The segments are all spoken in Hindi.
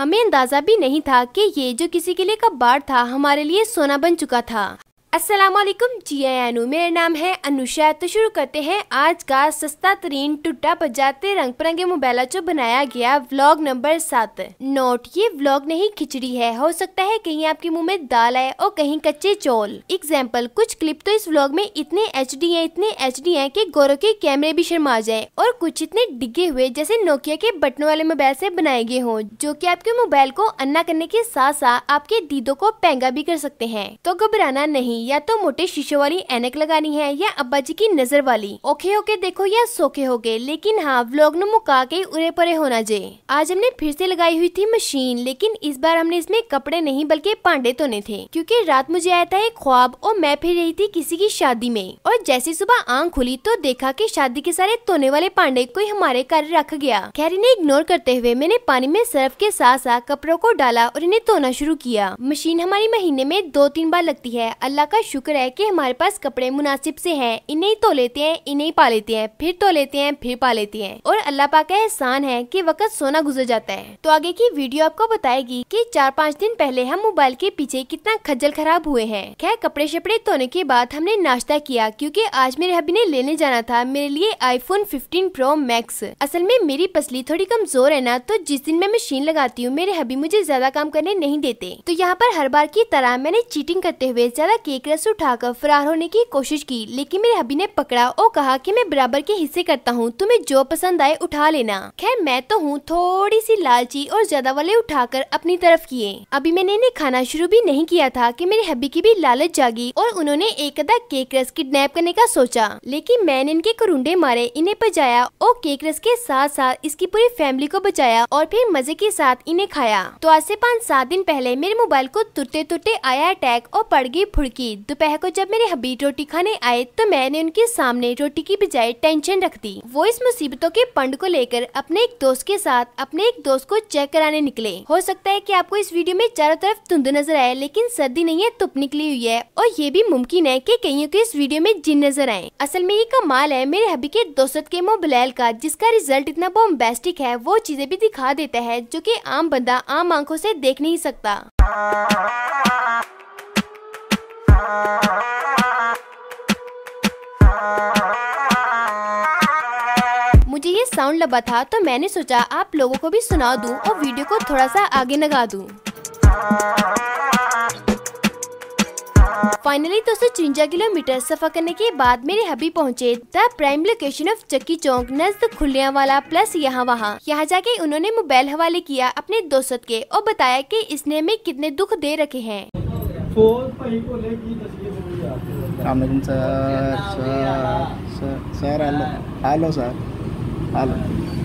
हमें अंदाजा भी नहीं था कि ये जो किसी के लिए कबाड़ था हमारे लिए सोना बन चुका था असलम जी अनु मेरा नाम है अनुषा तो शुरू करते हैं आज का सस्ता तरीन टुटा बजाते रंग बिरंगे मोबाइल जो बनाया गया व्लॉग नंबर सात नोट ये व्लॉग नहीं खिचड़ी है हो सकता है कहीं आपके मुंह में दाल आए और कहीं कच्चे चौल एग्जाम्पल कुछ क्लिप तो इस व्लॉग में इतने एच डी है इतने एच डी है की गोरव के कैमरे भी शर्मा जाए और कुछ इतने डिगे हुए जैसे नोकिया के बटनों वाले मोबाइल ऐसी बनाए गए हों जो की आपके मोबाइल को अन्ना करने के साथ साथ आपके दीदों को पहंगा भी कर सकते हैं तो घबराना नहीं लगानी या तो मोटे शीशे वाली एनक लगानी है या अब्बा जी की नजर वाली ओखे होके देखो या सोखे हो गए लेकिन हाँ व्लॉग न मुका के उरे परे होना जे आज हमने फिर से लगाई हुई थी मशीन लेकिन इस बार हमने इसमें कपड़े नहीं बल्कि पांडे धोने थे क्योंकि रात मुझे आया था एक ख्वाब और मैं फिर रही थी किसी की शादी में और जैसे सुबह आँख खुली तो देखा की शादी के सारे धोने वाले पांडे कोई हमारे घर रख गया खैर ने इग्नोर करते हुए मैंने पानी में सर्फ के साथ साथ कपड़ों को डाला और इन्हें धोना शुरू किया मशीन हमारी महीने में दो तीन बार लगती है अल्लाह का शुक्र है कि हमारे पास कपड़े मुनासिब से हैं इन्हें तो लेते हैं इन्हें पा लेते हैं फिर तो लेते हैं फिर पा लेते हैं और अल्लाह पाक का एहसान है कि वक्त सोना गुजर जाता है तो आगे की वीडियो आपको बताएगी कि चार पाँच दिन पहले हम मोबाइल के पीछे कितना खज्जल खराब हुए हैं खैर कपड़े शपड़े धोने के बाद हमने नाश्ता किया क्यूँकी आज मेरे हबी ने लेने जाना था मेरे लिए आईफोन फिफ्टीन प्रो मैक्स असल में मेरी पसली थोड़ी कमजोर है ना तो जिस दिन मैं मशीन लगाती हूँ मेरे हबी मुझे ज्यादा काम करने नहीं देते तो यहाँ पर हर बार की तरह मैंने चीटिंग करते हुए ज्यादा केक एक रस्सी उठाकर फरार होने की कोशिश की लेकिन मेरे हबी ने पकड़ा और कहा कि मैं बराबर के हिस्से करता हूँ तुम्हें जो पसंद आए उठा लेना खैर मैं तो हूँ थोड़ी सी लालची और ज्यादा वाले उठाकर अपनी तरफ किए अभी मैंने इन्हें खाना शुरू भी नहीं किया था कि मेरे हबी की भी लालच जागी और उन्होंने एक अदा केक रस किडनेप करने का सोचा लेकिन मैंने इनके करुंडे मारे इन्हें बचाया और केक रस के साथ साथ इसकी पूरी फैमिली को बचाया और फिर मजे के साथ इन्हें खाया तो आज से पाँच सात दिन पहले मेरे मोबाइल को तुरते तुरते आया अटैक और पड़ गई फुड़की थी दोपहर को जब मेरे हबीब रोटी खाने आए तो मैंने उनके सामने रोटी की बजाय टेंशन रख दी वो इस मुसीबतों के पंड को लेकर अपने एक दोस्त के साथ अपने एक दोस्त को चेक कराने निकले हो सकता है की आपको इस वीडियो में चारों तरफ धुंध नजर आए लेकिन सर्दी नहीं है तुप निकली हुई है और ये भी मुमकिन है की कईयों के इस वीडियो में जिन नजर आए असल में ये कमाल है मेरे हबी के दोस्त के मोबलैल का जिसका रिजल्ट इतना बॉम्बेस्टिक है वो चीजें भी दिखा देता है जो की आम बंदा आम आंखों ऐसी देख नहीं सकता मुझे ये साउंड लगा था तो मैंने सोचा आप लोगों को भी सुना दूं और वीडियो को थोड़ा सा आगे लगा दूं। फाइनली दोस्तों चुंजा किलोमीटर सफर करने के बाद मेरे हबी पहुंचे द प्राइम लोकेशन ऑफ चक्की चौक नजद खुलिया वाला प्लस यहाँ वहाँ यहाँ जाके उन्होंने मोबाइल हवाले किया अपने दोस्त के और बताया कि इसने में कितने दुख दे रखे हैं sir sir sir sir hello sir hello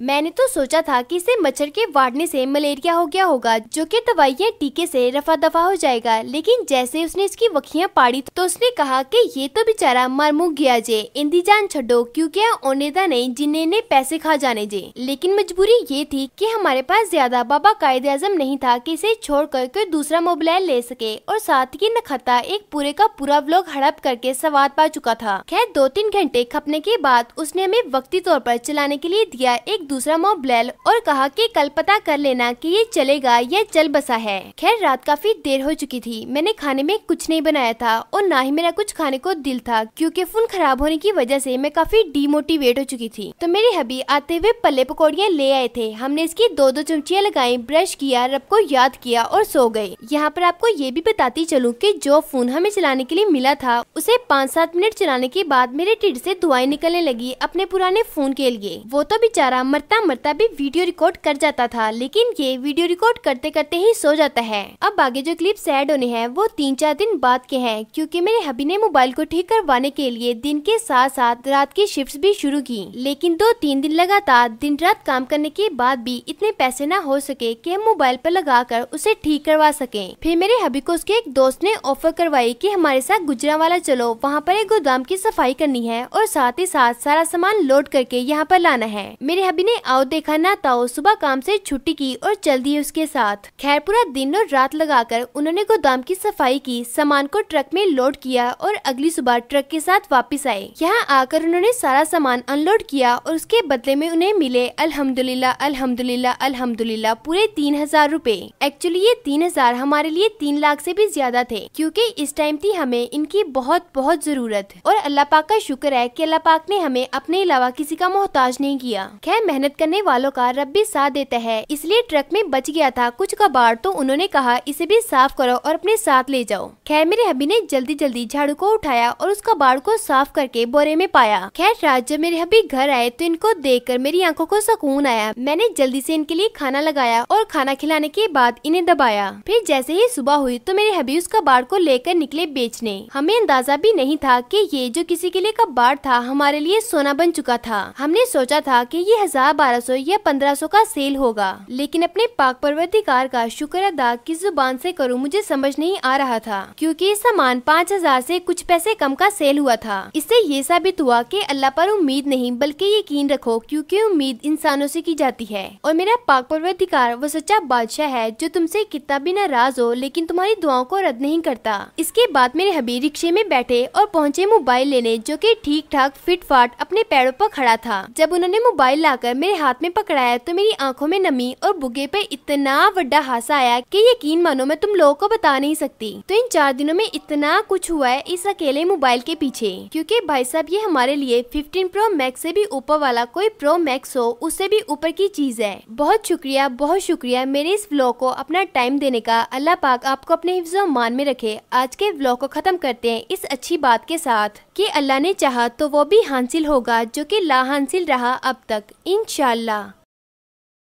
मैंने तो सोचा था कि इसे मच्छर के वाड़ने से मलेरिया हो गया होगा जो कि दवाइयाँ टीके से रफा दफा हो जाएगा लेकिन जैसे उसने इसकी वखियाँ पाड़ी तो उसने कहा कि ये तो बेचारा मर मुक गया जे इंदी जान छो क्यूँकी ओनेदा नहीं जिन्हें ने पैसे खा जाने जे लेकिन मजबूरी ये थी की हमारे पास ज्यादा बाबा कायद आजम नहीं था की इसे छोड़ कर कोई दूसरा मोबाइल ले सके और साथ ही नखत्ता एक पूरे का पूरा ब्लॉग हड़प करके सवाद पा चुका था खैर दो तीन घंटे खपने के बाद उसने हमें वक्ती तौर पर चलाने के लिए दिया एक दूसरा मोब ब्लैल और कहा कि कल पता कर लेना कि ये चलेगा या चल बसा है खैर रात काफी देर हो चुकी थी मैंने खाने में कुछ नहीं बनाया था और ना ही मेरा कुछ खाने को दिल था क्योंकि फोन खराब होने की वजह से मैं काफी डिमोटिवेट हो चुकी थी तो मेरी हबी आते हुए पल्ले पकौड़ियाँ ले आए थे हमने इसकी दो दो चमचियाँ लगाई ब्रश किया रब को याद किया और सो गए यहाँ पर आपको ये भी बताती चलूँ की जो फोन हमें चलाने के लिए मिला था उसे पाँच सात मिनट चलाने के बाद मेरे टिड ऐसी दुआई निकलने लगी अपने पुराने फोन के लिए वो तो बेचारा मरता मरता भी वीडियो रिकॉर्ड कर जाता था लेकिन ये वीडियो रिकॉर्ड करते करते ही सो जाता है अब आगे जो क्लिप सैड होने हैं वो तीन चार दिन बाद के हैं क्योंकि मेरे हबी ने मोबाइल को ठीक करवाने के लिए दिन के साथ साथ रात की शिफ्ट भी शुरू की लेकिन दो तीन दिन लगातार दिन रात काम करने के बाद भी इतने पैसे न हो सके की हम मोबाइल आरोप लगा कर उसे ठीक करवा सके फिर मेरे हबी को उसके एक दोस्त ने ऑफर करवाई की हमारे साथ गुजरा वाला चलो वहाँ आरोप एक गोदाम की सफाई करनी है और साथ ही साथ सारा सामान लोड करके यहाँ पर लाना है मेरे हबी ने आओ देखा ना ताओ सुबह काम से छुट्टी की और चल दिए उसके साथ खैर पूरा दिन और रात लगाकर उन्होंने गोदाम की सफाई की सामान को ट्रक में लोड किया और अगली सुबह ट्रक के साथ वापस आए यहाँ आकर उन्होंने सारा सामान अनलोड किया और उसके बदले में उन्हें मिले अल्हम्दुलिल्लाह अल्हम्दुलिल्लाह अल्हम्दुलिल्लाह पूरे तीन हजार रूपए एक्चुअली ये तीन हजार हमारे लिए तीन लाख से भी ज्यादा थे क्योंकि इस टाइम थी हमें इनकी बहुत बहुत जरूरत और अल्लाह पाक का शुक्र है कि अल्लाह पाक ने हमें अपने अलावा किसी का मोहताज नहीं किया खैर मेहनत करने वालों का रब भी साथ देता है इसलिए ट्रक में बच गया था कुछ कबाड़ तो उन्होंने कहा इसे भी साफ करो और अपने साथ ले जाओ खैर मेरे हबी ने जल्दी जल्दी झाड़ू को उठाया और उसका बाढ़ को साफ करके बोरे में पाया खैर रात जब मेरे हबी घर आए तो इनको देख कर मेरी आँखों को सुकून आया मैंने जल्दी ऐसी इनके लिए खाना लगाया और खाना खिलाने के बाद इन्हें दबाया फिर जैसे ही सुबह हुई तो मेरे हबी उस कबाड़ को लेकर निकले बेचने हमें अंदाजा भी नहीं था की ये जो किसी के लिए कबाड़ था हमारे लिए सोना बन चुका था हमने सोचा था कि ये हजार हजार बारह सौ या पंद्रह सौ का सेल होगा लेकिन अपने पाक पर्वतिकार का शुक्र अदा किस जुबान से करूं मुझे समझ नहीं आ रहा था क्योंकि सामान पाँच हजार से कुछ पैसे कम का सेल हुआ था इससे ये साबित हुआ कि अल्लाह पर उम्मीद नहीं बल्कि यकीन रखो क्योंकि उम्मीद इंसानों से की जाती है और मेरा पाक पर्वतिकार वो सच्चा बादशाह है जो तुमसे कितना भी नाराज हो लेकिन तुम्हारी दुआओं को रद्द नहीं करता इसके बाद मेरे हबी रिक्शे में बैठे और पहुँचे मोबाइल लेने जो की ठीक ठाक फिट फाट अपने पैरों पर खड़ा था जब उन्होंने मोबाइल लाकर आकर मेरे हाथ में पकड़ाया तो मेरी आंखों में नमी और बुगे पे इतना बड़ा हादसा आया कि यकीन मानो मैं तुम लोगों को बता नहीं सकती तो इन चार दिनों में इतना कुछ हुआ है इस अकेले मोबाइल के पीछे क्योंकि भाई साहब ये हमारे लिए 15 प्रो मैक्स से भी ऊपर वाला कोई प्रो मैक्स हो उससे भी ऊपर की चीज है बहुत शुक्रिया बहुत शुक्रिया मेरे इस ब्लॉग को अपना टाइम देने का अल्लाह पाक आपको अपने हिफ्जो मान में रखे आज के ब्लॉग को खत्म करते हैं इस अच्छी बात के साथ कि अल्लाह ने चाहा तो वो भी हासिल होगा जो कि ला हासिल रहा अब तक इन